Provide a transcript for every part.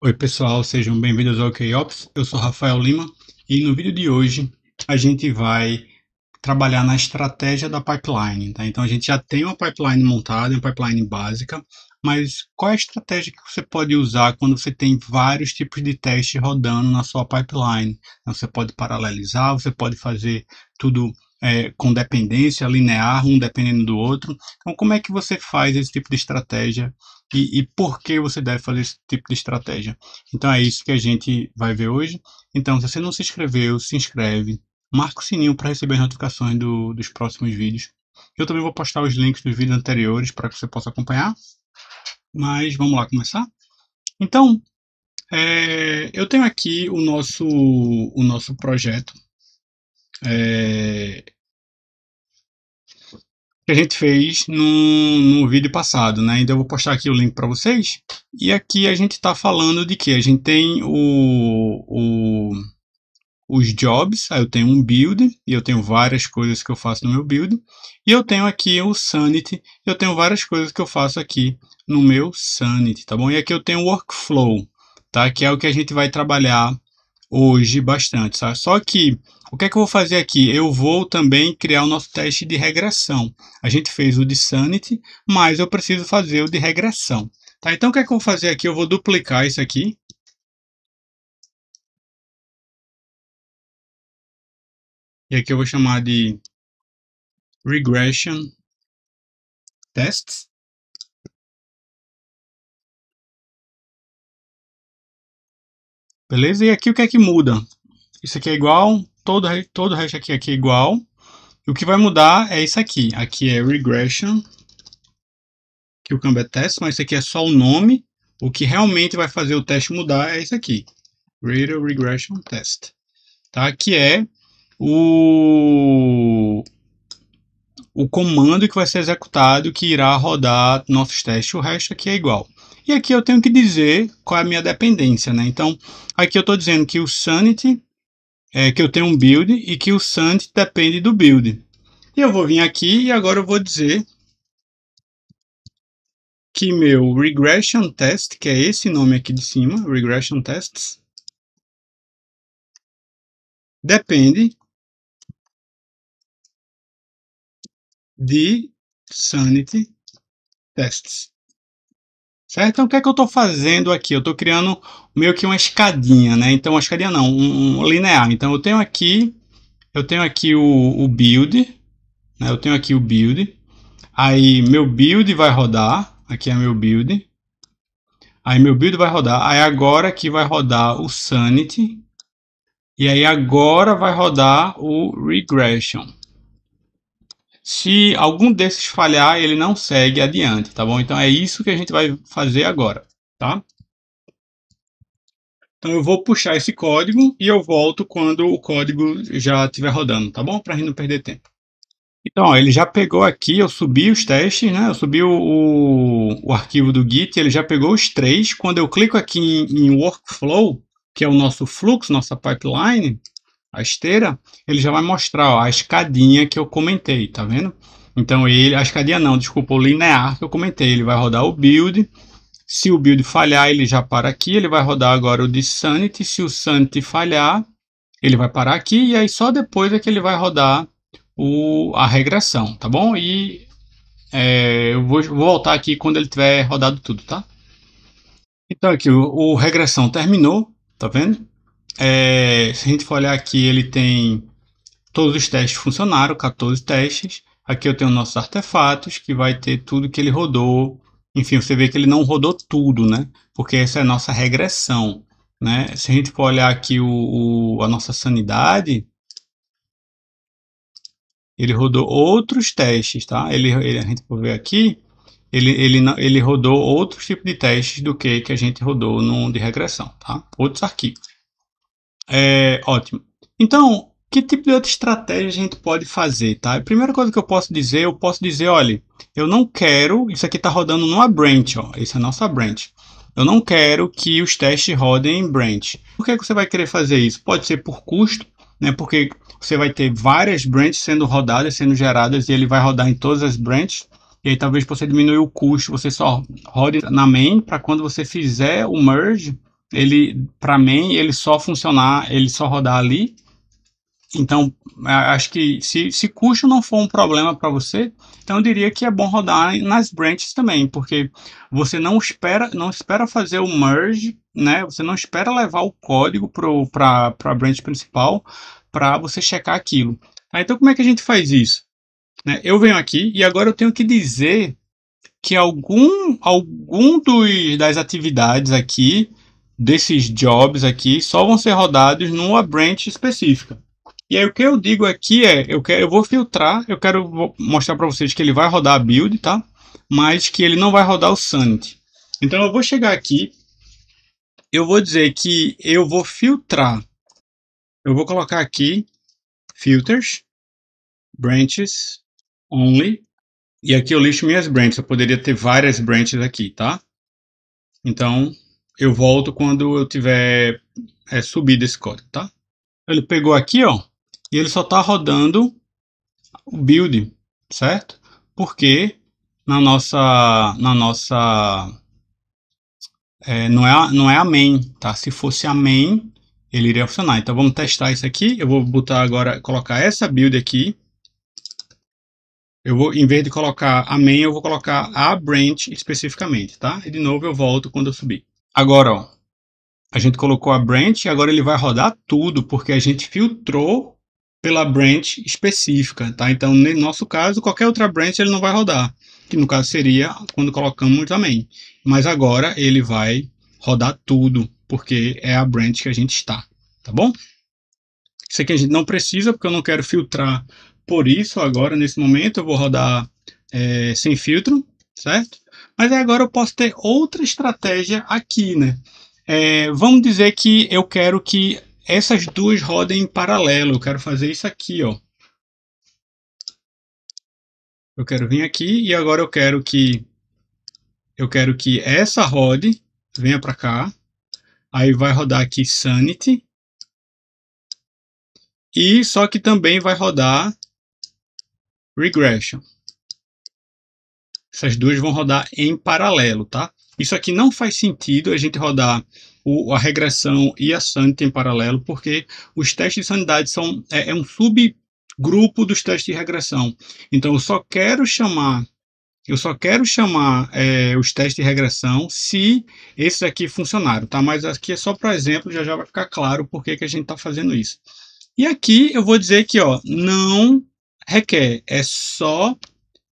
Oi pessoal, sejam bem-vindos ao KOps. Eu sou Rafael Lima e no vídeo de hoje a gente vai trabalhar na estratégia da pipeline. Tá? Então a gente já tem uma pipeline montada, uma pipeline básica, mas qual é a estratégia que você pode usar quando você tem vários tipos de teste rodando na sua pipeline? Então, você pode paralelizar, você pode fazer tudo é, com dependência linear, um dependendo do outro. Então, como é que você faz esse tipo de estratégia e, e por que você deve fazer esse tipo de estratégia. Então é isso que a gente vai ver hoje. Então, se você não se inscreveu, se inscreve, marca o sininho para receber as notificações do, dos próximos vídeos. Eu também vou postar os links dos vídeos anteriores para que você possa acompanhar. Mas vamos lá começar? Então, é, eu tenho aqui o nosso, o nosso projeto. É, que a gente fez no no vídeo passado, né? Então eu vou postar aqui o link para vocês. E aqui a gente está falando de que a gente tem o, o, os jobs, aí eu tenho um build, e eu tenho várias coisas que eu faço no meu build, e eu tenho aqui o sanity, eu tenho várias coisas que eu faço aqui no meu sanity, tá bom? E aqui eu tenho o workflow, tá? Que é o que a gente vai trabalhar hoje bastante, sabe? Só que o que é que eu vou fazer aqui? Eu vou também criar o nosso teste de regressão. A gente fez o de sanity, mas eu preciso fazer o de regressão. Tá? Então o que é que eu vou fazer aqui? Eu vou duplicar isso aqui. E aqui eu vou chamar de regression tests. Beleza? E aqui o que é que muda? Isso aqui é igual, todo, todo o resto aqui, aqui é igual. E o que vai mudar é isso aqui. Aqui é regression, que o é teste. mas isso aqui é só o nome. O que realmente vai fazer o teste mudar é isso aqui. Greater Regression Test. Tá? Que é o, o comando que vai ser executado que irá rodar nossos testes. O resto aqui é igual. E aqui eu tenho que dizer qual é a minha dependência, né? Então, aqui eu estou dizendo que o sanity é que eu tenho um build e que o sanity depende do build. E eu vou vir aqui e agora eu vou dizer que meu regression test, que é esse nome aqui de cima, regression tests, depende de sanity tests. Certo? Então, o que é que eu estou fazendo aqui? Eu estou criando meio que uma escadinha, né? Então, uma escadinha não, um, um linear. Então, eu tenho aqui, eu tenho aqui o, o build, né? Eu tenho aqui o build. Aí, meu build vai rodar. Aqui é meu build. Aí, meu build vai rodar. Aí, agora aqui vai rodar o sanity. E aí, agora vai rodar o regression. Se algum desses falhar, ele não segue adiante, tá bom? Então é isso que a gente vai fazer agora, tá? Então eu vou puxar esse código e eu volto quando o código já estiver rodando, tá bom? Para a gente não perder tempo. Então, ó, ele já pegou aqui, eu subi os testes, né? Eu subi o, o, o, arquivo do Git, ele já pegou os três. Quando eu clico aqui em, em Workflow, que é o nosso fluxo, nossa pipeline, a esteira, ele já vai mostrar ó, a escadinha que eu comentei, tá vendo? Então ele, a escadinha não, desculpa, o linear que eu comentei, ele vai rodar o build, se o build falhar, ele já para aqui, ele vai rodar agora o de sanity, se o sanity falhar, ele vai parar aqui, e aí só depois é que ele vai rodar o, a regressão, tá bom? E é, eu vou, vou voltar aqui quando ele tiver rodado tudo, tá? Então aqui, o, o regressão terminou, tá vendo? É, se a gente for olhar aqui, ele tem todos os testes funcionaram, 14 testes. Aqui eu tenho nossos artefatos, que vai ter tudo que ele rodou. Enfim, você vê que ele não rodou tudo, né? Porque essa é a nossa regressão, né? Se a gente for olhar aqui o, o a nossa sanidade, ele rodou outros testes, tá? Ele, ele a gente for ver aqui, ele, ele, ele rodou outros tipos de testes do que que a gente rodou no de regressão, tá? Outros arquivos. É, ótimo. Então, que tipo de outra estratégia a gente pode fazer, tá? A primeira coisa que eu posso dizer, eu posso dizer, olha, eu não quero, isso aqui está rodando numa branch, ó, essa é a nossa branch. Eu não quero que os testes rodem em branch. Por que, que você vai querer fazer isso? Pode ser por custo, né? Porque você vai ter várias branches sendo rodadas, sendo geradas, e ele vai rodar em todas as branches. E aí talvez você diminua o custo, você só rode na main para quando você fizer o merge, ele, para mim, ele só funcionar, ele só rodar ali. Então, acho que se, se custo não for um problema para você, então eu diria que é bom rodar nas branches também, porque você não espera, não espera fazer o merge, né? Você não espera levar o código para a branch principal para você checar aquilo. Tá? Então, como é que a gente faz isso? Né? Eu venho aqui e agora eu tenho que dizer que algum, algum dos, das atividades aqui desses jobs aqui só vão ser rodados numa branch específica. E aí o que eu digo aqui é, eu, quero, eu vou filtrar, eu quero mostrar para vocês que ele vai rodar a build, tá? Mas que ele não vai rodar o Sanity. Então eu vou chegar aqui, eu vou dizer que eu vou filtrar, eu vou colocar aqui, filters, branches, only, e aqui eu listo minhas branches, eu poderia ter várias branches aqui, tá? Então, eu volto quando eu tiver é, subido esse código, tá? Ele pegou aqui, ó, e ele só está rodando o build, certo? Porque na nossa, na nossa, é, não é, não é a main, tá? Se fosse a main, ele iria funcionar. Então vamos testar isso aqui. Eu vou botar agora, colocar essa build aqui. Eu vou, em vez de colocar a main, eu vou colocar a branch especificamente, tá? E de novo eu volto quando eu subir. Agora, ó, a gente colocou a branch e agora ele vai rodar tudo, porque a gente filtrou pela branch específica, tá? Então, no nosso caso, qualquer outra branch ele não vai rodar, que no caso seria quando colocamos também. Mas agora ele vai rodar tudo, porque é a branch que a gente está, tá bom? Isso aqui a gente não precisa, porque eu não quero filtrar por isso agora, nesse momento, eu vou rodar é, sem filtro, certo? Mas agora eu posso ter outra estratégia aqui, né? É, vamos dizer que eu quero que essas duas rodem em paralelo. Eu quero fazer isso aqui, ó. Eu quero vir aqui e agora eu quero que eu quero que essa rode venha para cá. Aí vai rodar aqui Sanity. E só que também vai rodar Regression. Essas duas vão rodar em paralelo, tá? Isso aqui não faz sentido a gente rodar o, a regressão e a sanity em paralelo, porque os testes de sanidade são é, é um subgrupo dos testes de regressão. Então eu só quero chamar eu só quero chamar é, os testes de regressão se esses aqui funcionaram, tá? Mas aqui é só para exemplo, já já vai ficar claro por que, que a gente está fazendo isso. E aqui eu vou dizer que, ó, não requer, é só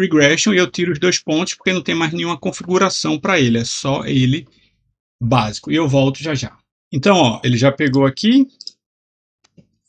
regression e eu tiro os dois pontos porque não tem mais nenhuma configuração para ele, é só ele básico. E eu volto já já. Então, ó, ele já pegou aqui.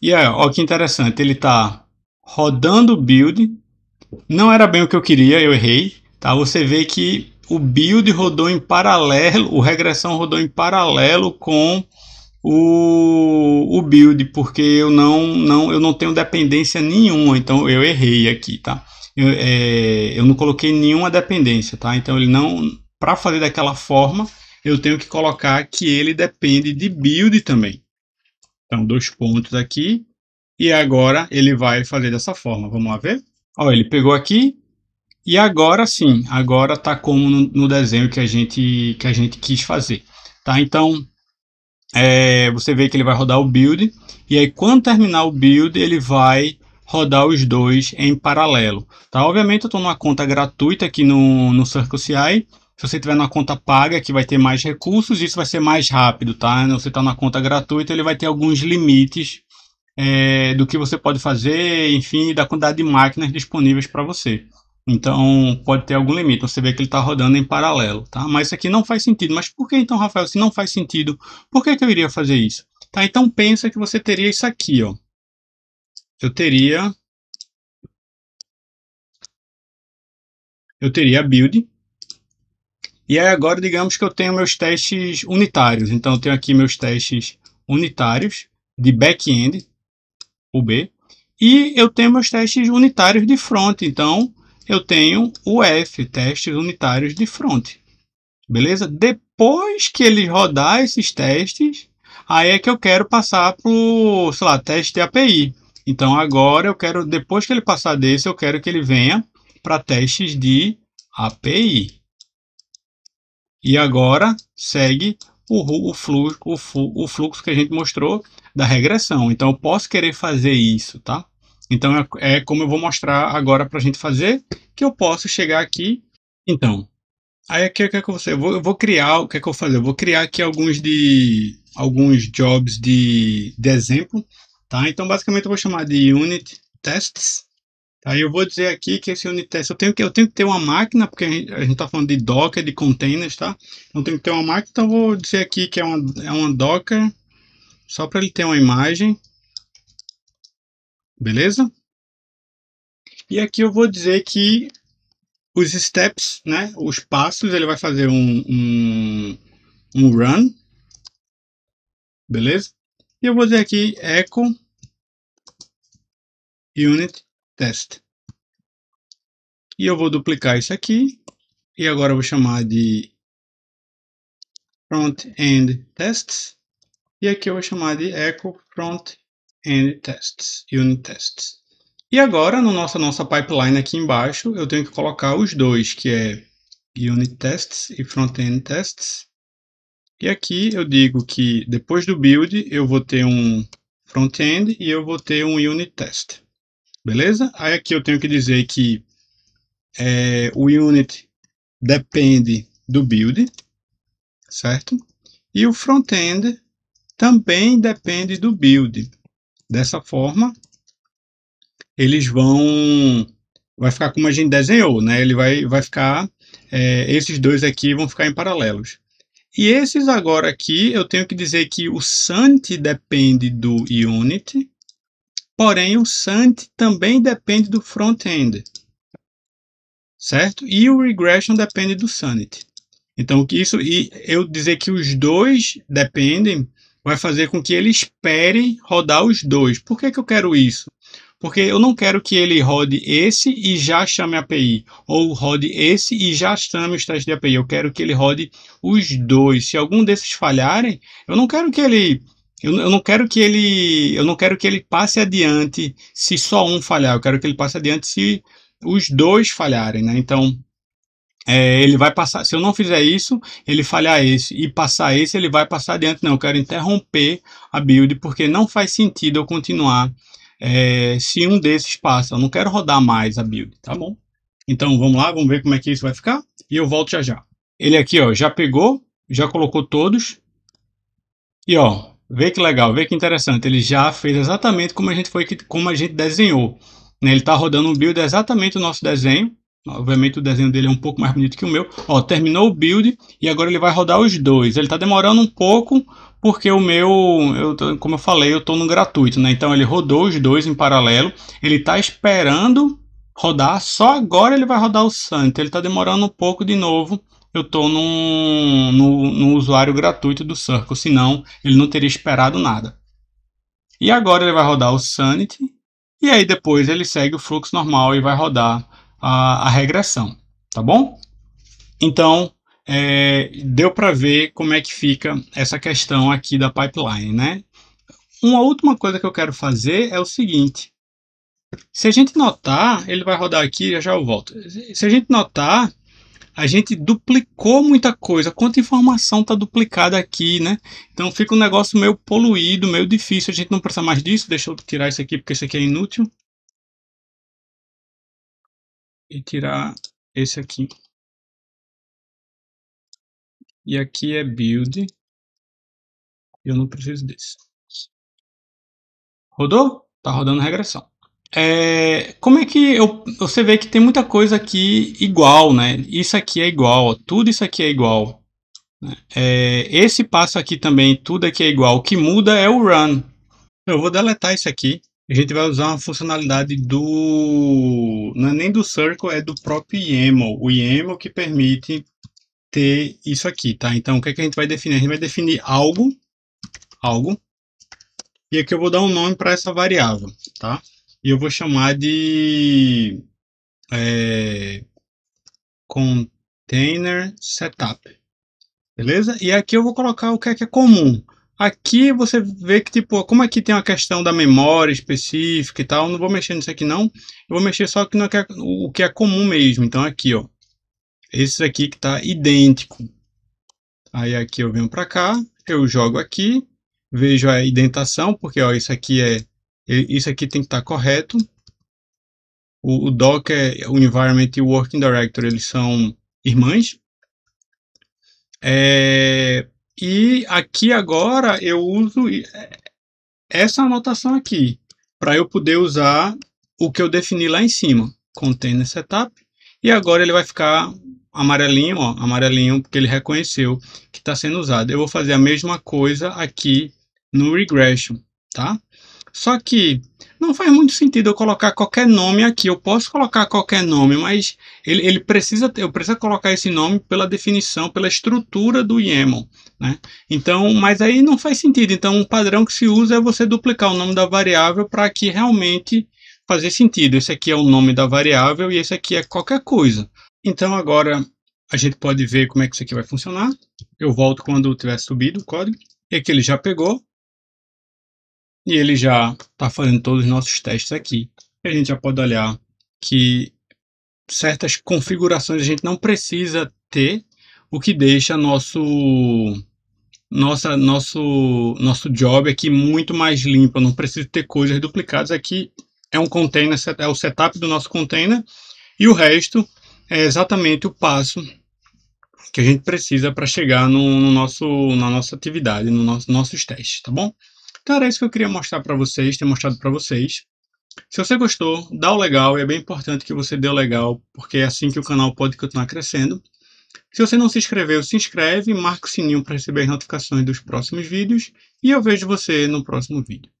E aí, ó, que interessante, ele está rodando o build. Não era bem o que eu queria, eu errei. Tá? Você vê que o build rodou em paralelo, o regressão rodou em paralelo com o, o build, porque eu não, não, eu não tenho dependência nenhuma, então eu errei aqui, tá? eu, é, eu não coloquei nenhuma dependência, tá? Então ele não, para fazer daquela forma, eu tenho que colocar que ele depende de build também. Então dois pontos aqui e agora ele vai fazer dessa forma. Vamos lá ver? Ó, ele pegou aqui e agora sim, agora está como no, no, desenho que a gente que a gente quis fazer, tá? Então é, você vê que ele vai rodar o build e aí quando terminar o build ele vai rodar os dois em paralelo. Tá? Obviamente eu estou numa conta gratuita aqui no, no CircleCI. Se você tiver numa conta paga, que vai ter mais recursos, isso vai ser mais rápido, tá? Se você está numa conta gratuita, ele vai ter alguns limites é, do que você pode fazer, enfim, da quantidade de máquinas disponíveis para você. Então, pode ter algum limite. Então você vê que ele está rodando em paralelo, tá? Mas isso aqui não faz sentido. Mas por que então, Rafael, se não faz sentido, por que, que eu iria fazer isso? Tá? Então, pensa que você teria isso aqui, ó. Eu teria. Eu teria a build. E aí agora digamos que eu tenho meus testes unitários. Então eu tenho aqui meus testes unitários de back-end, o B. E eu tenho meus testes unitários de front. Então eu tenho o F, testes unitários de front. Beleza? Depois que ele rodar esses testes, aí é que eu quero passar para o, sei lá, teste de API. Então agora eu quero, depois que ele passar desse, eu quero que ele venha para testes de API. E agora segue o, o, fluxo, o, o, fluxo que a gente mostrou da regressão. Então eu posso querer fazer isso, tá? Então é, é como eu vou mostrar agora para a gente fazer, que eu posso chegar aqui. Então, aí o que, que, é que você, eu vou, eu vou criar, o que é que eu vou fazer? Eu vou criar aqui alguns de alguns jobs de, de exemplo Tá? Então, basicamente, eu vou chamar de unit tests. Aí tá? eu vou dizer aqui que esse unit test, eu tenho que, eu tenho que ter uma máquina, porque a gente está falando de Docker, de containers, tá? Então tem que ter uma máquina, então eu vou dizer aqui que é uma, é uma Docker, só para ele ter uma imagem. Beleza? E aqui eu vou dizer que os steps, né, os passos, ele vai fazer um, um, um run. Beleza? E eu vou dizer aqui echo unit test. E eu vou duplicar isso aqui. E agora eu vou chamar de front-end tests. E aqui eu vou chamar de echo front-end tests, unit tests. E agora, na no nossa, nossa pipeline aqui embaixo, eu tenho que colocar os dois, que é unit tests e front-end tests. E aqui eu digo que depois do build eu vou ter um front-end e eu vou ter um unit test. Beleza? Aí aqui eu tenho que dizer que é, o unit depende do build, certo? E o front-end também depende do build. Dessa forma, eles vão... Vai ficar como a gente desenhou, né? Ele vai, vai ficar... É, esses dois aqui vão ficar em paralelos. E esses agora aqui, eu tenho que dizer que o sunt depende do Unity, porém o sunt também depende do front-end, certo? E o regression depende do sunt. Então, isso e eu dizer que os dois dependem vai fazer com que ele espere rodar os dois. Por que, que eu quero isso? porque eu não quero que ele rode esse e já chame a API, ou rode esse e já chame os testes de API. Eu quero que ele rode os dois. Se algum desses falharem, eu não quero que ele eu, eu, não quero que ele eu não quero que ele passe adiante se só um falhar. Eu quero que ele passe adiante se os dois falharem, né? Então é, ele vai passar. Se eu não fizer isso, ele falhar esse e passar esse, ele vai passar adiante. Não, eu quero interromper a build porque não faz sentido eu continuar é, se um desses passa. Eu não quero rodar mais a build, tá bom? Então vamos lá, vamos ver como é que isso vai ficar e eu volto já já. Ele aqui, ó, já pegou, já colocou todos e ó, vê que legal, vê que interessante. Ele já fez exatamente como a gente foi, como a gente desenhou. Né? Ele está rodando um build exatamente o nosso desenho. Obviamente o desenho dele é um pouco mais bonito que o meu. Ó, terminou o build e agora ele vai rodar os dois. Ele está demorando um pouco, porque o meu, eu, como eu falei, eu estou no gratuito, né? Então ele rodou os dois em paralelo, ele está esperando rodar, só agora ele vai rodar o Sun, então ele está demorando um pouco de novo. Eu estou no, no usuário gratuito do Circle, senão ele não teria esperado nada. E agora ele vai rodar o Sanity, e aí depois ele segue o fluxo normal e vai rodar a, a regressão, tá bom? Então, é, deu para ver como é que fica essa questão aqui da pipeline, né? Uma última coisa que eu quero fazer é o seguinte. Se a gente notar, ele vai rodar aqui, já já eu volto. Se a gente notar, a gente duplicou muita coisa. Quanta informação está duplicada aqui, né? Então fica um negócio meio poluído, meio difícil. A gente não precisa mais disso. Deixa eu tirar isso aqui, porque isso aqui é inútil. E tirar esse aqui. E aqui é build. Eu não preciso desse. Rodou? Tá rodando regressão. É, como é que eu, você vê que tem muita coisa aqui igual, né? Isso aqui é igual, tudo isso aqui é igual. Né? É, esse passo aqui também, tudo aqui é igual. O que muda é o run. Eu vou deletar isso aqui. A gente vai usar uma funcionalidade do... Não é nem do Circle, é do próprio YAML. O YAML que permite ter isso aqui, tá? Então, o que, é que a gente vai definir? A gente vai definir algo, algo, e aqui eu vou dar um nome para essa variável, tá? E eu vou chamar de é, container setup, beleza? E aqui eu vou colocar o que é que é comum. Aqui você vê que, tipo, como aqui tem uma questão da memória específica e tal, não vou mexer nisso aqui não. Eu vou mexer só que não é, o que é comum mesmo. Então, aqui, ó, esse aqui que está idêntico. Aí aqui eu venho para cá, eu jogo aqui, vejo a identação, porque ó, isso aqui é isso aqui tem que estar tá correto. O, o Docker, o Environment e o Working Directory, eles são irmãs. É, e aqui agora eu uso é, essa anotação aqui, para eu poder usar o que eu defini lá em cima. Container Setup e agora ele vai ficar amarelinho, ó, amarelinho, porque ele reconheceu que está sendo usado. Eu vou fazer a mesma coisa aqui no regression, tá? Só que não faz muito sentido eu colocar qualquer nome aqui. Eu posso colocar qualquer nome, mas ele, ele precisa, eu preciso colocar esse nome pela definição, pela estrutura do YAML. Né? Então, mas aí não faz sentido. Então, um padrão que se usa é você duplicar o nome da variável para que realmente fazer sentido. Esse aqui é o nome da variável e esse aqui é qualquer coisa. Então agora a gente pode ver como é que isso aqui vai funcionar. Eu volto quando tiver subido o código. E aqui ele já pegou. E ele já está fazendo todos os nossos testes aqui. E a gente já pode olhar que certas configurações a gente não precisa ter, o que deixa nosso nossa nosso nosso job aqui muito mais limpo, eu não preciso ter coisas duplicadas aqui é um container, é o setup do nosso container, e o resto é exatamente o passo que a gente precisa para chegar no, no, nosso, na nossa atividade, nos nosso, nossos testes, tá bom? Então era isso que eu queria mostrar para vocês, ter mostrado para vocês. Se você gostou, dá o legal, e é bem importante que você dê o legal, porque é assim que o canal pode continuar crescendo. Se você não se inscreveu, se inscreve, marca o sininho para receber as notificações dos próximos vídeos, e eu vejo você no próximo vídeo.